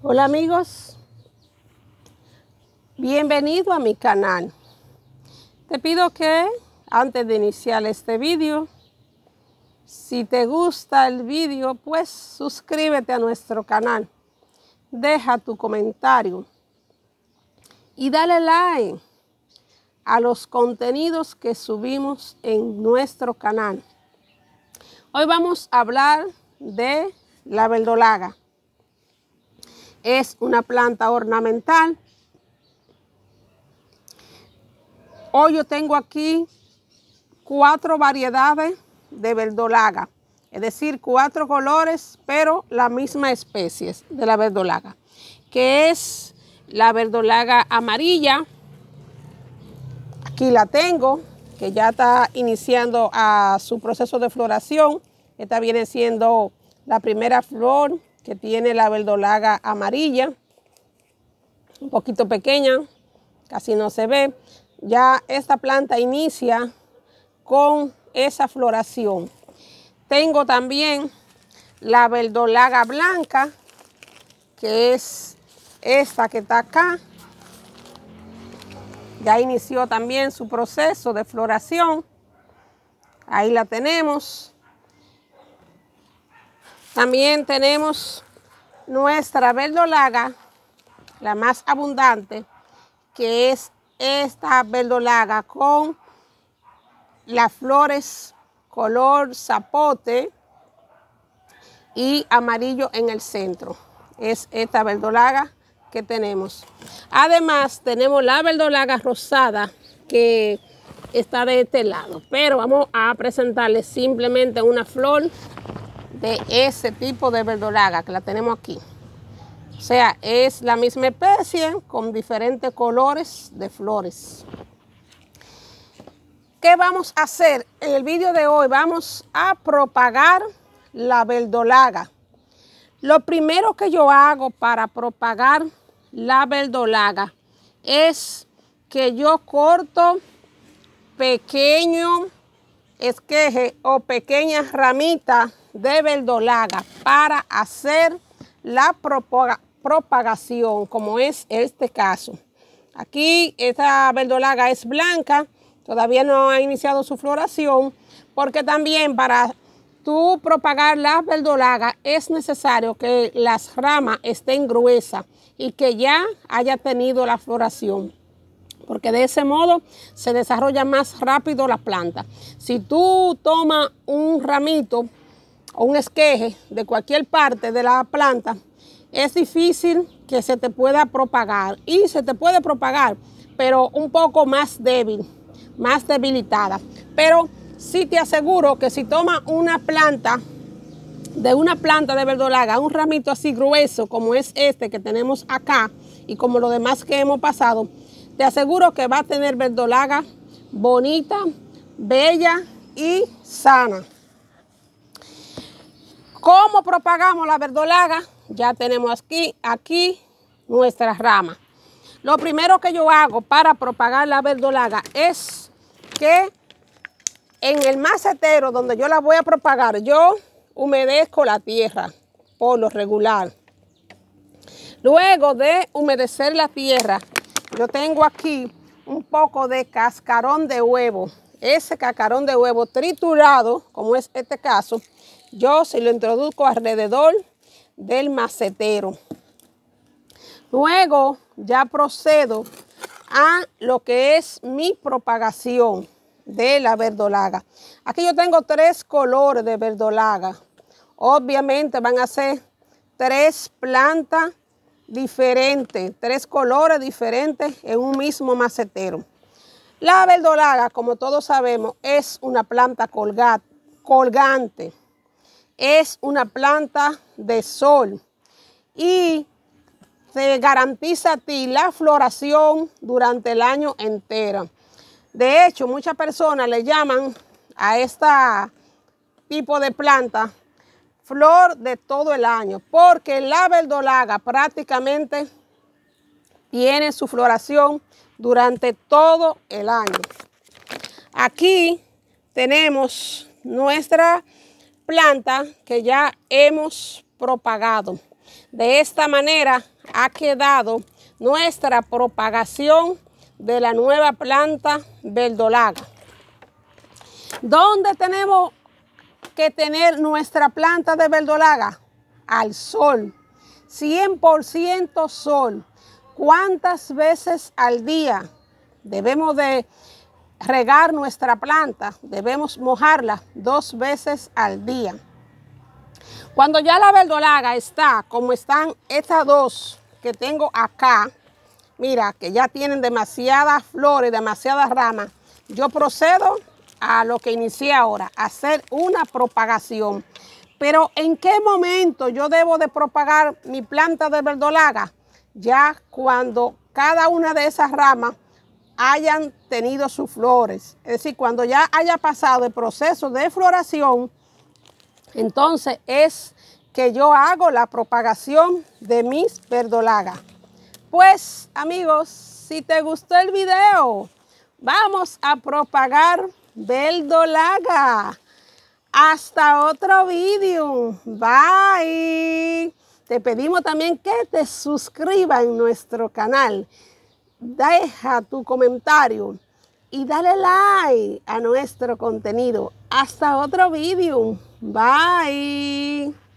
Hola amigos, bienvenido a mi canal. Te pido que antes de iniciar este vídeo, si te gusta el vídeo, pues suscríbete a nuestro canal. Deja tu comentario y dale like a los contenidos que subimos en nuestro canal. Hoy vamos a hablar de la verdolaga. Es una planta ornamental. Hoy yo tengo aquí cuatro variedades de verdolaga, es decir, cuatro colores, pero la misma especie de la verdolaga, que es la verdolaga amarilla. Aquí la tengo, que ya está iniciando a su proceso de floración. Esta viene siendo la primera flor que tiene la verdolaga amarilla, un poquito pequeña, casi no se ve. Ya esta planta inicia con esa floración. Tengo también la verdolaga blanca, que es esta que está acá. Ya inició también su proceso de floración. Ahí la tenemos. También tenemos nuestra verdolaga, la más abundante, que es esta verdolaga con las flores color zapote y amarillo en el centro. Es esta verdolaga que tenemos. Además tenemos la verdolaga rosada que está de este lado, pero vamos a presentarles simplemente una flor de ese tipo de verdolaga que la tenemos aquí. O sea, es la misma especie con diferentes colores de flores. ¿Qué vamos a hacer? En el vídeo de hoy vamos a propagar la verdolaga. Lo primero que yo hago para propagar la verdolaga es que yo corto pequeño esqueje o pequeñas ramitas de verdolaga para hacer la propagación, como es este caso. Aquí esta verdolaga es blanca, todavía no ha iniciado su floración, porque también para tú propagar la verdolaga es necesario que las ramas estén gruesas y que ya haya tenido la floración porque de ese modo se desarrolla más rápido la planta. Si tú tomas un ramito o un esqueje de cualquier parte de la planta, es difícil que se te pueda propagar y se te puede propagar, pero un poco más débil, más debilitada. Pero sí te aseguro que si tomas una planta de una planta de verdolaga, un ramito así grueso como es este que tenemos acá y como lo demás que hemos pasado, te aseguro que va a tener verdolaga bonita, bella y sana. ¿Cómo propagamos la verdolaga? Ya tenemos aquí, aquí nuestras ramas. Lo primero que yo hago para propagar la verdolaga es que en el macetero donde yo la voy a propagar, yo humedezco la tierra por lo regular. Luego de humedecer la tierra, yo tengo aquí un poco de cascarón de huevo. Ese cascarón de huevo triturado, como es este caso, yo se lo introduzco alrededor del macetero. Luego ya procedo a lo que es mi propagación de la verdolaga. Aquí yo tengo tres colores de verdolaga. Obviamente van a ser tres plantas Diferente, tres colores diferentes en un mismo macetero. La verdolaga, como todos sabemos, es una planta colgante, es una planta de sol y te garantiza a ti la floración durante el año entero. De hecho, muchas personas le llaman a este tipo de planta flor de todo el año, porque la verdolaga prácticamente tiene su floración durante todo el año. Aquí tenemos nuestra planta que ya hemos propagado. De esta manera ha quedado nuestra propagación de la nueva planta verdolaga. ¿Dónde tenemos que tener nuestra planta de verdolaga al sol, 100% sol. ¿Cuántas veces al día debemos de regar nuestra planta? Debemos mojarla dos veces al día. Cuando ya la verdolaga está como están estas dos que tengo acá, mira que ya tienen demasiadas flores, demasiadas ramas, yo procedo a lo que inicié ahora, hacer una propagación. Pero ¿en qué momento yo debo de propagar mi planta de verdolaga? Ya cuando cada una de esas ramas hayan tenido sus flores. Es decir, cuando ya haya pasado el proceso de floración, entonces es que yo hago la propagación de mis verdolagas. Pues amigos, si te gustó el video, vamos a propagar Beldolaga, Hasta otro vídeo. Bye. Te pedimos también que te suscribas en nuestro canal. Deja tu comentario y dale like a nuestro contenido. Hasta otro vídeo. Bye.